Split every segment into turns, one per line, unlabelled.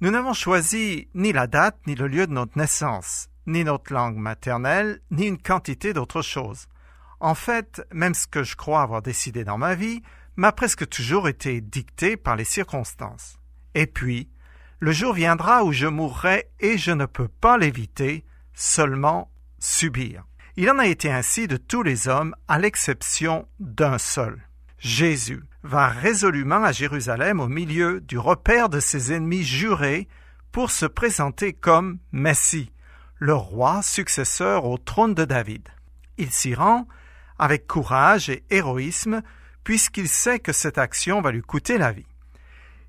Nous n'avons choisi ni la date ni le lieu de notre naissance, ni notre langue maternelle, ni une quantité d'autres choses. En fait, même ce que je crois avoir décidé dans ma vie m'a presque toujours été dicté par les circonstances. Et puis, le jour viendra où je mourrai et je ne peux pas l'éviter, seulement subir. Il en a été ainsi de tous les hommes, à l'exception d'un seul. Jésus va résolument à Jérusalem au milieu du repère de ses ennemis jurés pour se présenter comme Messie, le roi successeur au trône de David. Il s'y rend avec courage et héroïsme puisqu'il sait que cette action va lui coûter la vie.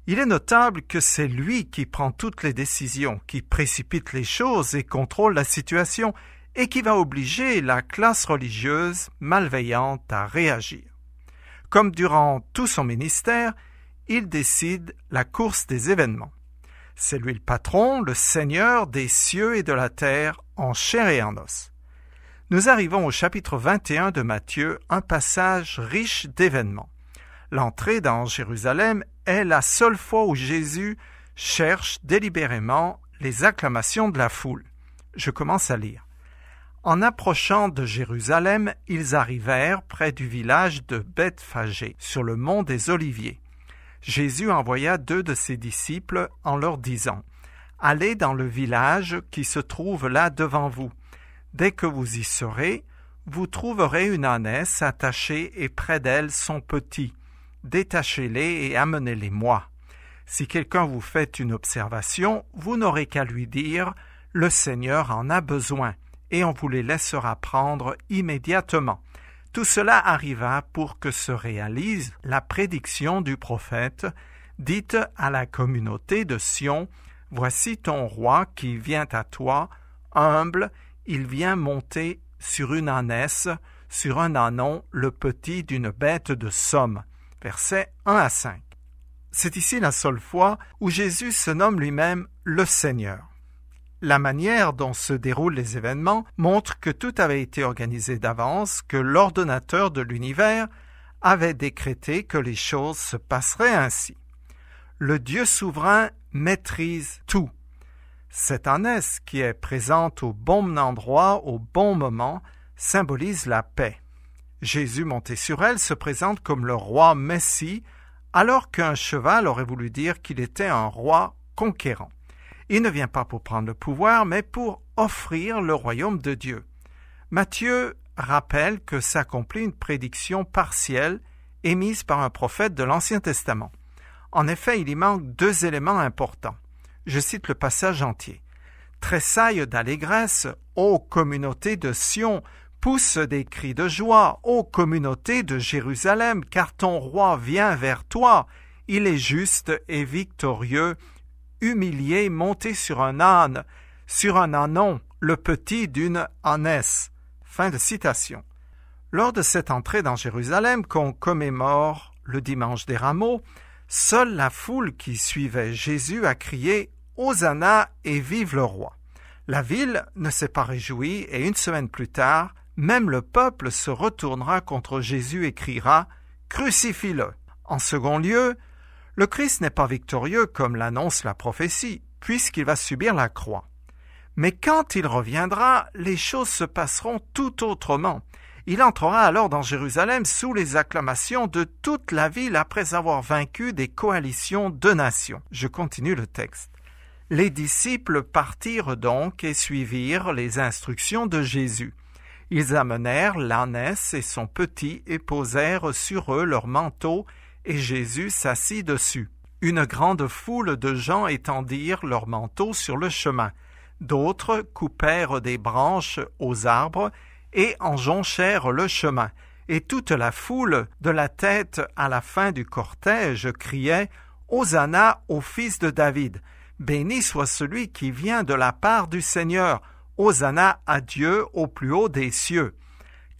Il est notable que c'est lui qui prend toutes les décisions, qui précipite les choses et contrôle la situation, et qui va obliger la classe religieuse malveillante à réagir. Comme durant tout son ministère, il décide la course des événements. C'est lui le patron, le Seigneur des cieux et de la terre, en chair et en os. Nous arrivons au chapitre 21 de Matthieu, un passage riche d'événements. L'entrée dans Jérusalem est la seule fois où Jésus cherche délibérément les acclamations de la foule. Je commence à lire. En approchant de Jérusalem, ils arrivèrent près du village de Bethphagée, sur le mont des Oliviers. Jésus envoya deux de ses disciples en leur disant Allez dans le village qui se trouve là devant vous. Dès que vous y serez, vous trouverez une ânesse attachée et près d'elle son petit. Détachez-les et amenez-les-moi. Si quelqu'un vous fait une observation, vous n'aurez qu'à lui dire Le Seigneur en a besoin, et on vous les laissera prendre immédiatement. Tout cela arriva pour que se réalise la prédiction du prophète, dite à la communauté de Sion, Voici ton roi qui vient à toi, humble, il vient monter sur une ânesse, sur un anon, le petit d'une bête de somme. Versets 1 à 5. C'est ici la seule fois où Jésus se nomme lui-même le Seigneur. La manière dont se déroulent les événements montre que tout avait été organisé d'avance, que l'ordonnateur de l'univers avait décrété que les choses se passeraient ainsi. Le Dieu souverain maîtrise tout. Cette ânesse qui est présente au bon endroit, au bon moment, symbolise la paix. Jésus monté sur elle se présente comme le roi Messie, alors qu'un cheval aurait voulu dire qu'il était un roi conquérant. Il ne vient pas pour prendre le pouvoir, mais pour offrir le royaume de Dieu. Matthieu rappelle que s'accomplit une prédiction partielle émise par un prophète de l'Ancien Testament. En effet, il y manque deux éléments importants. Je cite le passage entier. Tressaille d'allégresse, ô communauté de Sion, pousse des cris de joie, ô communauté de Jérusalem, car ton roi vient vers toi, il est juste et victorieux, humilié monté sur un âne, sur un anon, le petit d'une ânesse. Fin de citation. Lors de cette entrée dans Jérusalem qu'on commémore le dimanche des rameaux, seule la foule qui suivait Jésus a crié Hosanna et vive le roi. La ville ne s'est pas réjouie et une semaine plus tard, même le peuple se retournera contre Jésus et criera Crucifie-le. En second lieu, le Christ n'est pas victorieux comme l'annonce la prophétie, puisqu'il va subir la croix. Mais quand il reviendra, les choses se passeront tout autrement. Il entrera alors dans Jérusalem sous les acclamations de toute la ville après avoir vaincu des coalitions de nations. Je continue le texte. Les disciples partirent donc et suivirent les instructions de Jésus. Ils amenèrent l'ânesse et son petit et posèrent sur eux leur manteau et Jésus s'assit dessus. Une grande foule de gens étendirent leurs manteaux sur le chemin. D'autres coupèrent des branches aux arbres et en jonchèrent le chemin. Et toute la foule, de la tête à la fin du cortège, criait Hosanna au fils de David. Béni soit celui qui vient de la part du Seigneur. Hosanna à Dieu au plus haut des cieux.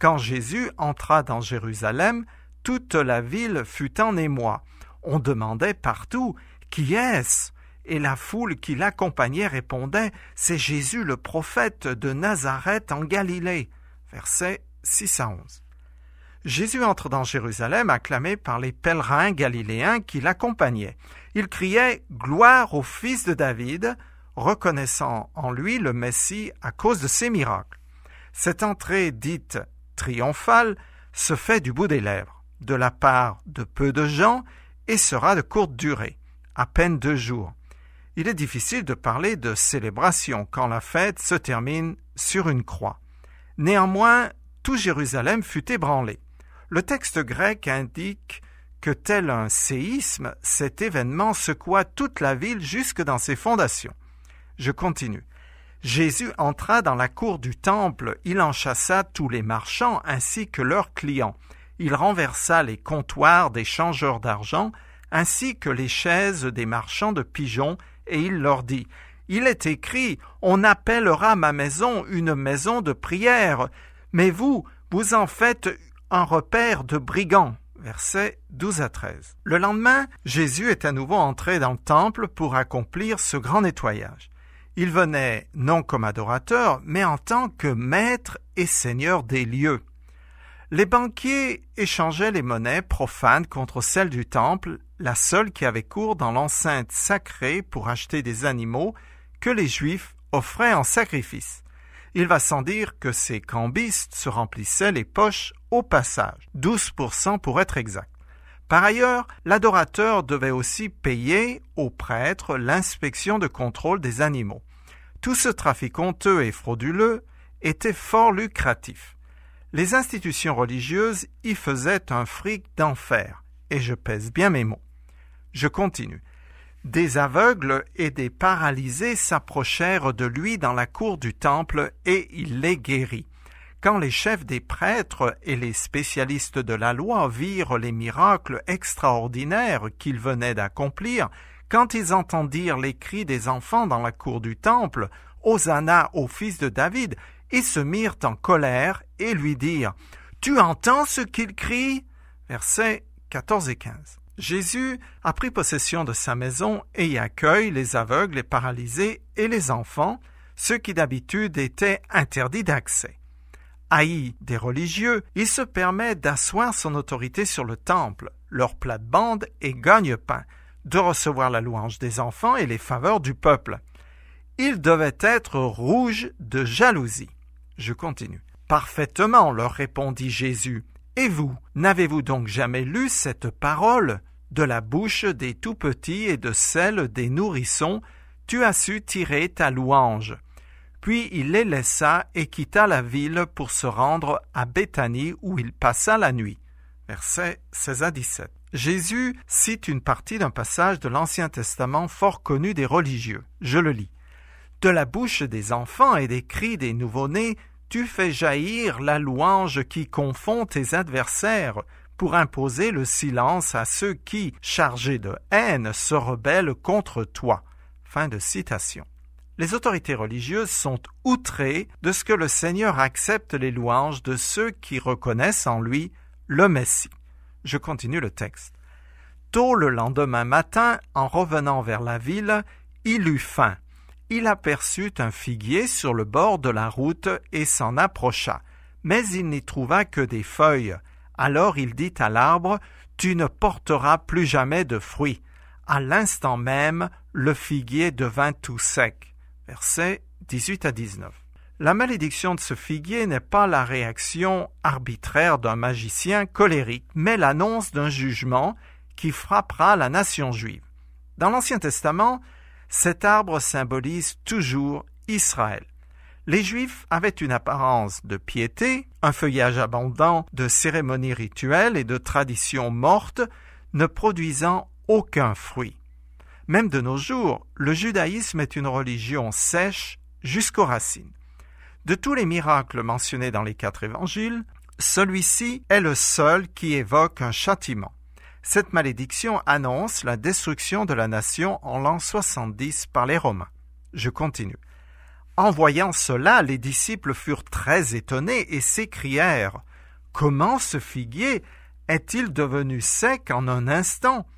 Quand Jésus entra dans Jérusalem, toute la ville fut en émoi. On demandait partout Qui est-ce et la foule qui l'accompagnait répondait C'est Jésus le prophète de Nazareth en Galilée. Verset 6 à Jésus entre dans Jérusalem, acclamé par les pèlerins galiléens qui l'accompagnaient. Il criait « Gloire au Fils de David, reconnaissant en lui le Messie à cause de ses miracles. Cette entrée dite triomphale se fait du bout des lèvres de la part de peu de gens et sera de courte durée, à peine deux jours. Il est difficile de parler de célébration quand la fête se termine sur une croix. Néanmoins, tout Jérusalem fut ébranlé. Le texte grec indique que tel un séisme, cet événement secoua toute la ville jusque dans ses fondations. Je continue. Jésus entra dans la cour du temple, il en chassa tous les marchands ainsi que leurs clients, il renversa les comptoirs des changeurs d'argent ainsi que les chaises des marchands de pigeons, et il leur dit Il est écrit On appellera ma maison une maison de prière, mais vous, vous en faites un repère de brigands. Versets 12 à 13. Le lendemain, Jésus est à nouveau entré dans le temple pour accomplir ce grand nettoyage. Il venait non comme adorateur, mais en tant que maître et seigneur des lieux. Les banquiers échangeaient les monnaies profanes contre celles du temple, la seule qui avait cours dans l'enceinte sacrée pour acheter des animaux que les Juifs offraient en sacrifice. Il va sans dire que ces cambistes se remplissaient les poches au passage, 12% pour être exact. Par ailleurs, l'adorateur devait aussi payer aux prêtres l'inspection de contrôle des animaux. Tout ce trafic honteux et frauduleux était fort lucratif. Les institutions religieuses y faisaient un fric d'enfer, et je pèse bien mes mots. Je continue. Des aveugles et des paralysés s'approchèrent de lui dans la cour du temple, et il les guérit. Quand les chefs des prêtres et les spécialistes de la loi virent les miracles extraordinaires qu'il venait d'accomplir, quand ils entendirent les cris des enfants dans la cour du temple, Hosanna au fils de David, et se mirent en colère et lui dirent Tu entends ce qu'il crie Versets 14 et 15. Jésus a pris possession de sa maison et y accueille les aveugles, les paralysés et les enfants, ceux qui d'habitude étaient interdits d'accès. Haï des religieux, il se permet d'asseoir son autorité sur le temple, leur plate-bande et gagne-pain, de recevoir la louange des enfants et les faveurs du peuple. Il devait être rouge de jalousie. Je continue. Parfaitement, leur répondit Jésus. Et vous, n'avez-vous donc jamais lu cette parole De la bouche des tout petits et de celle des nourrissons, tu as su tirer ta louange. Puis il les laissa et quitta la ville pour se rendre à Béthanie où il passa la nuit. Verset 16 à 17. Jésus cite une partie d'un passage de l'Ancien Testament fort connu des religieux. Je le lis. De la bouche des enfants et des cris des nouveau-nés, tu fais jaillir la louange qui confond tes adversaires pour imposer le silence à ceux qui, chargés de haine, se rebellent contre toi. Fin de citation. Les autorités religieuses sont outrées de ce que le Seigneur accepte les louanges de ceux qui reconnaissent en lui le Messie. Je continue le texte. Tôt le lendemain matin, en revenant vers la ville, il eut faim il aperçut un figuier sur le bord de la route et s'en approcha. Mais il n'y trouva que des feuilles. Alors il dit à l'arbre Tu ne porteras plus jamais de fruits. À l'instant même, le figuier devint tout sec. Versets 18 à 19. La malédiction de ce figuier n'est pas la réaction arbitraire d'un magicien colérique, mais l'annonce d'un jugement qui frappera la nation juive. Dans l'Ancien Testament, cet arbre symbolise toujours Israël. Les Juifs avaient une apparence de piété, un feuillage abondant de cérémonies rituelles et de traditions mortes, ne produisant aucun fruit. Même de nos jours, le judaïsme est une religion sèche jusqu'aux racines. De tous les miracles mentionnés dans les quatre évangiles, celui-ci est le seul qui évoque un châtiment. Cette malédiction annonce la destruction de la nation en l'an 70 par les Romains. Je continue. En voyant cela, les disciples furent très étonnés et s'écrièrent Comment ce figuier est-il devenu sec en un instant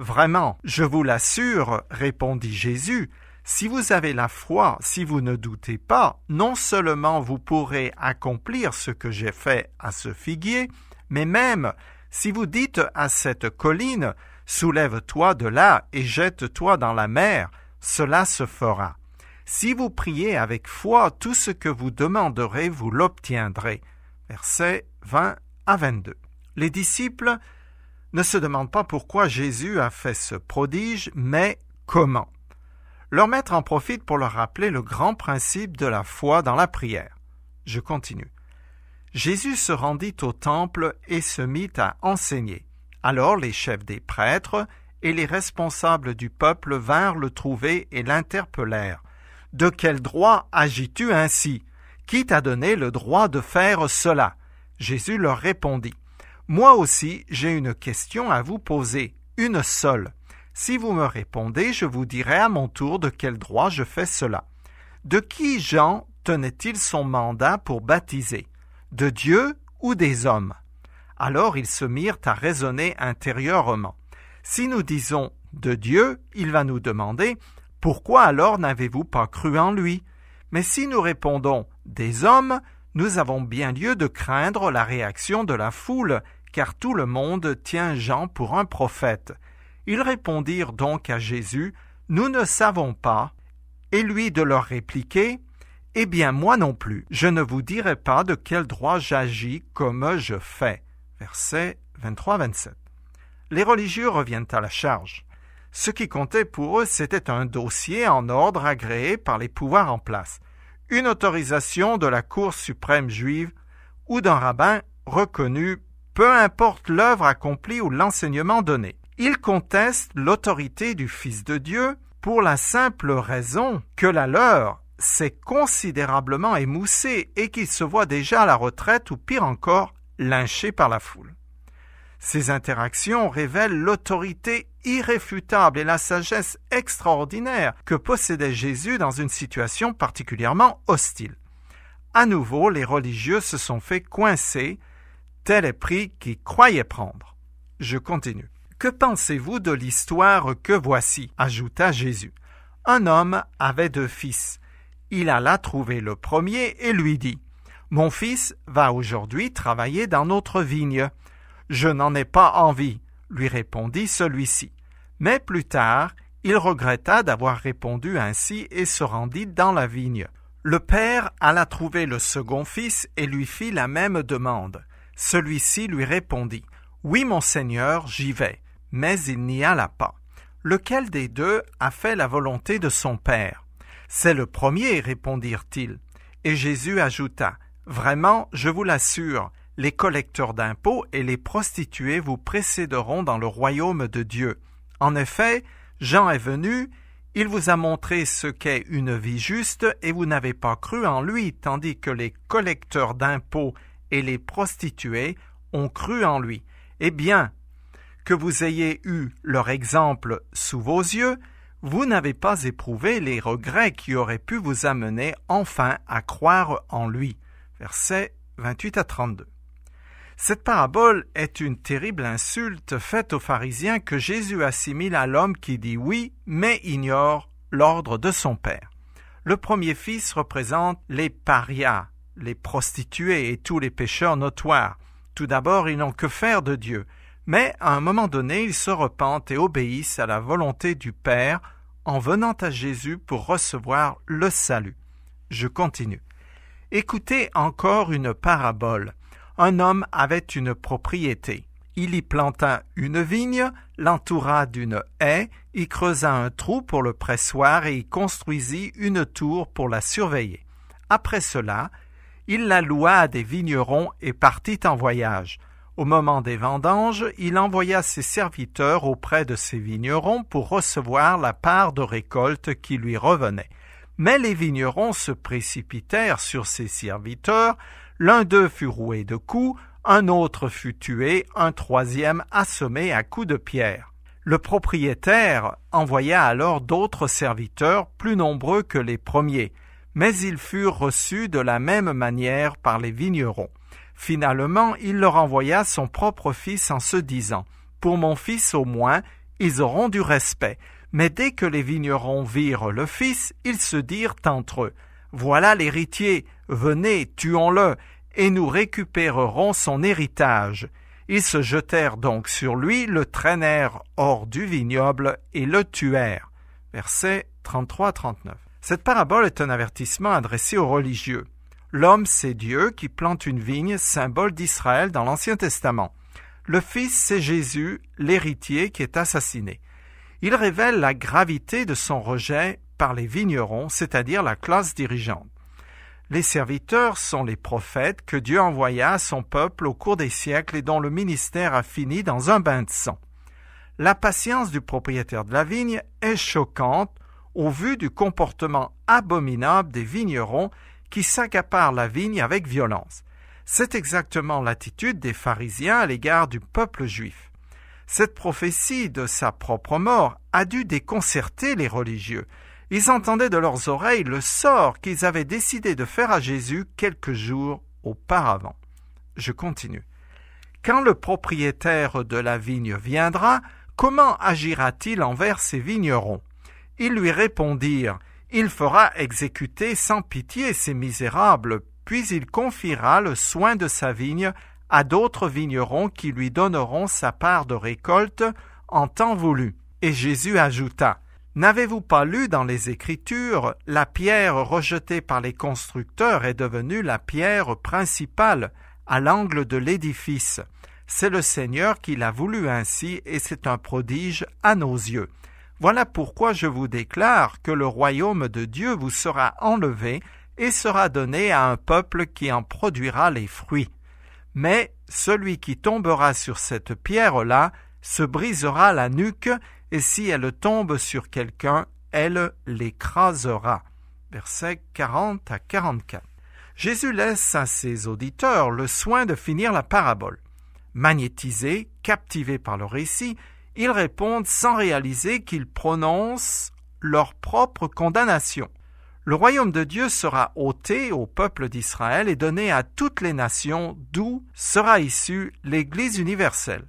Vraiment, je vous l'assure, répondit Jésus, si vous avez la foi, si vous ne doutez pas, non seulement vous pourrez accomplir ce que j'ai fait à ce figuier, mais même si vous dites à cette colline, Soulève-toi de là et jette-toi dans la mer, cela se fera. Si vous priez avec foi, tout ce que vous demanderez, vous l'obtiendrez. Versets 20 à 22. Les disciples ne se demandent pas pourquoi Jésus a fait ce prodige, mais comment. Leur maître en profite pour leur rappeler le grand principe de la foi dans la prière. Je continue. Jésus se rendit au temple et se mit à enseigner. Alors les chefs des prêtres et les responsables du peuple vinrent le trouver et l'interpellèrent. De quel droit agis-tu ainsi Qui t'a donné le droit de faire cela Jésus leur répondit. Moi aussi j'ai une question à vous poser, une seule. Si vous me répondez, je vous dirai à mon tour de quel droit je fais cela. De qui Jean tenait-il son mandat pour baptiser de Dieu ou des hommes Alors ils se mirent à raisonner intérieurement. Si nous disons de Dieu, il va nous demander Pourquoi alors n'avez-vous pas cru en lui Mais si nous répondons des hommes, nous avons bien lieu de craindre la réaction de la foule, car tout le monde tient Jean pour un prophète. Ils répondirent donc à Jésus Nous ne savons pas. Et lui de leur répliquer eh bien moi non plus, je ne vous dirai pas de quel droit j'agis comme je fais. Verset 23-27. Les religieux reviennent à la charge. Ce qui comptait pour eux, c'était un dossier en ordre agréé par les pouvoirs en place, une autorisation de la Cour suprême juive ou d'un rabbin reconnu, peu importe l'œuvre accomplie ou l'enseignement donné. Ils contestent l'autorité du Fils de Dieu pour la simple raison que la leur s'est considérablement émoussé et qu'il se voit déjà à la retraite ou pire encore, lynché par la foule. Ces interactions révèlent l'autorité irréfutable et la sagesse extraordinaire que possédait Jésus dans une situation particulièrement hostile. À nouveau, les religieux se sont fait coincer, tel est pris qu'ils croyaient prendre. Je continue. Que pensez-vous de l'histoire que voici ajouta Jésus. Un homme avait deux fils. Il alla trouver le premier et lui dit Mon fils va aujourd'hui travailler dans notre vigne. Je n'en ai pas envie, lui répondit celui-ci. Mais plus tard, il regretta d'avoir répondu ainsi et se rendit dans la vigne. Le père alla trouver le second fils et lui fit la même demande. Celui-ci lui répondit Oui, mon seigneur, j'y vais. Mais il n'y alla pas. Lequel des deux a fait la volonté de son père c'est le premier, répondirent-ils. Et Jésus ajouta, Vraiment, je vous l'assure, les collecteurs d'impôts et les prostituées vous précéderont dans le royaume de Dieu. En effet, Jean est venu, il vous a montré ce qu'est une vie juste, et vous n'avez pas cru en lui, tandis que les collecteurs d'impôts et les prostituées ont cru en lui. Eh bien, que vous ayez eu leur exemple sous vos yeux, vous n'avez pas éprouvé les regrets qui auraient pu vous amener enfin à croire en lui. Versets 28 à 32. Cette parabole est une terrible insulte faite aux pharisiens que Jésus assimile à l'homme qui dit oui, mais ignore l'ordre de son père. Le premier fils représente les parias, les prostituées et tous les pécheurs notoires. Tout d'abord, ils n'ont que faire de Dieu, mais à un moment donné, ils se repentent et obéissent à la volonté du Père en venant à Jésus pour recevoir le salut. Je continue. Écoutez encore une parabole. Un homme avait une propriété. Il y planta une vigne, l'entoura d'une haie, y creusa un trou pour le pressoir et y construisit une tour pour la surveiller. Après cela, il la loua à des vignerons et partit en voyage. Au moment des vendanges, il envoya ses serviteurs auprès de ses vignerons pour recevoir la part de récolte qui lui revenait. Mais les vignerons se précipitèrent sur ses serviteurs, l'un d'eux fut roué de coups, un autre fut tué, un troisième assommé à coups de pierre. Le propriétaire envoya alors d'autres serviteurs plus nombreux que les premiers, mais ils furent reçus de la même manière par les vignerons. Finalement, il leur envoya son propre fils en se disant Pour mon fils au moins, ils auront du respect. Mais dès que les vignerons virent le fils, ils se dirent entre eux Voilà l'héritier, venez, tuons-le, et nous récupérerons son héritage. Ils se jetèrent donc sur lui, le traînèrent hors du vignoble et le tuèrent. Versets 33-39. Cette parabole est un avertissement adressé aux religieux. L'homme, c'est Dieu qui plante une vigne, symbole d'Israël dans l'Ancien Testament. Le Fils, c'est Jésus, l'héritier qui est assassiné. Il révèle la gravité de son rejet par les vignerons, c'est-à-dire la classe dirigeante. Les serviteurs sont les prophètes que Dieu envoya à son peuple au cours des siècles et dont le ministère a fini dans un bain de sang. La patience du propriétaire de la vigne est choquante au vu du comportement abominable des vignerons qui s'accapare la vigne avec violence. C'est exactement l'attitude des pharisiens à l'égard du peuple juif. Cette prophétie de sa propre mort a dû déconcerter les religieux. Ils entendaient de leurs oreilles le sort qu'ils avaient décidé de faire à Jésus quelques jours auparavant. Je continue. Quand le propriétaire de la vigne viendra, comment agira-t-il envers ses vignerons Ils lui répondirent il fera exécuter sans pitié ces misérables, puis il confiera le soin de sa vigne à d'autres vignerons qui lui donneront sa part de récolte en temps voulu. Et Jésus ajouta N'avez-vous pas lu dans les Écritures la pierre rejetée par les constructeurs est devenue la pierre principale à l'angle de l'édifice. C'est le Seigneur qui l'a voulu ainsi et c'est un prodige à nos yeux. Voilà pourquoi je vous déclare que le royaume de Dieu vous sera enlevé et sera donné à un peuple qui en produira les fruits. Mais celui qui tombera sur cette pierre-là se brisera la nuque, et si elle tombe sur quelqu'un, elle l'écrasera. Versets 40 à 44. Jésus laisse à ses auditeurs le soin de finir la parabole. Magnétisé, captivé par le récit, ils répondent sans réaliser qu'ils prononcent leur propre condamnation. Le royaume de Dieu sera ôté au peuple d'Israël et donné à toutes les nations, d'où sera issue l'Église universelle.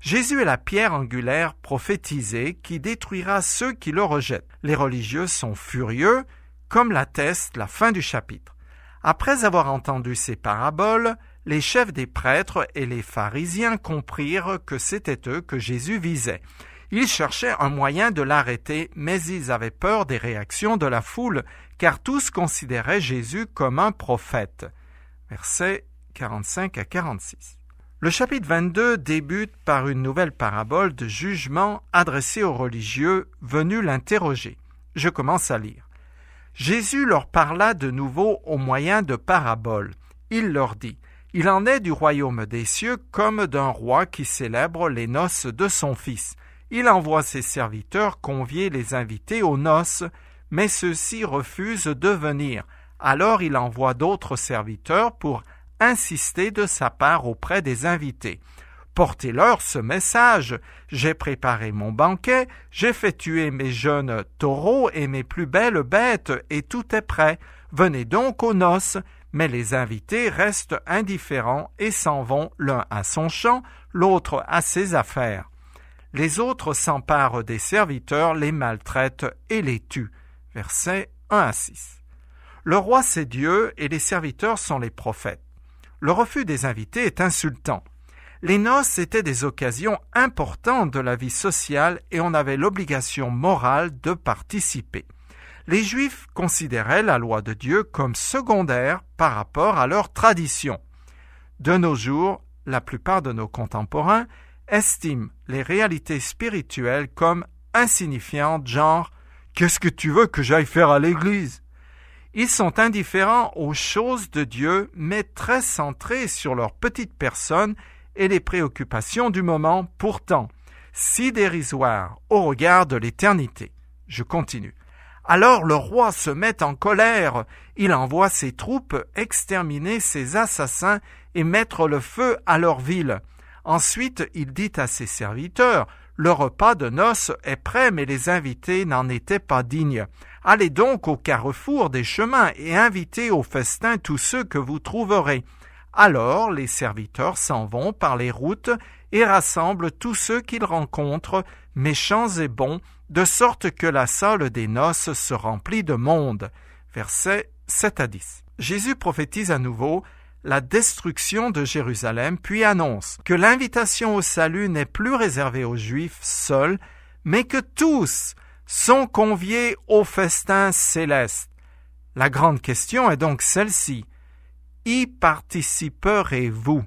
Jésus est la pierre angulaire prophétisée qui détruira ceux qui le rejettent. Les religieux sont furieux, comme l'atteste la fin du chapitre. Après avoir entendu ces paraboles, les chefs des prêtres et les pharisiens comprirent que c'était eux que Jésus visait. Ils cherchaient un moyen de l'arrêter, mais ils avaient peur des réactions de la foule, car tous considéraient Jésus comme un prophète. Versets 45 à 46. Le chapitre 22 débute par une nouvelle parabole de jugement adressée aux religieux venus l'interroger. Je commence à lire. Jésus leur parla de nouveau au moyen de paraboles. Il leur dit il en est du royaume des cieux comme d'un roi qui célèbre les noces de son fils. Il envoie ses serviteurs convier les invités aux noces, mais ceux-ci refusent de venir. Alors il envoie d'autres serviteurs pour insister de sa part auprès des invités. Portez-leur ce message. J'ai préparé mon banquet, j'ai fait tuer mes jeunes taureaux et mes plus belles bêtes, et tout est prêt. Venez donc aux noces, mais les invités restent indifférents et s'en vont l'un à son champ, l'autre à ses affaires. Les autres s'emparent des serviteurs, les maltraitent et les tuent. Versets 1 à 6. Le roi c'est Dieu et les serviteurs sont les prophètes. Le refus des invités est insultant. Les noces étaient des occasions importantes de la vie sociale et on avait l'obligation morale de participer les Juifs considéraient la loi de Dieu comme secondaire par rapport à leur tradition. De nos jours, la plupart de nos contemporains estiment les réalités spirituelles comme insignifiantes, genre Qu'est-ce que tu veux que j'aille faire à l'église Ils sont indifférents aux choses de Dieu, mais très centrés sur leur petite personne et les préoccupations du moment, pourtant si dérisoires au regard de l'éternité. Je continue. Alors le roi se met en colère, il envoie ses troupes exterminer ses assassins et mettre le feu à leur ville. Ensuite il dit à ses serviteurs. Le repas de noces est prêt, mais les invités n'en étaient pas dignes. Allez donc au carrefour des chemins et invitez au festin tous ceux que vous trouverez. Alors les serviteurs s'en vont par les routes et rassemble tous ceux qu'il rencontre, méchants et bons, de sorte que la salle des noces se remplit de monde. Verset 7 à 10. Jésus prophétise à nouveau la destruction de Jérusalem, puis annonce que l'invitation au salut n'est plus réservée aux Juifs seuls, mais que tous sont conviés au festin céleste. La grande question est donc celle-ci. Y participerez-vous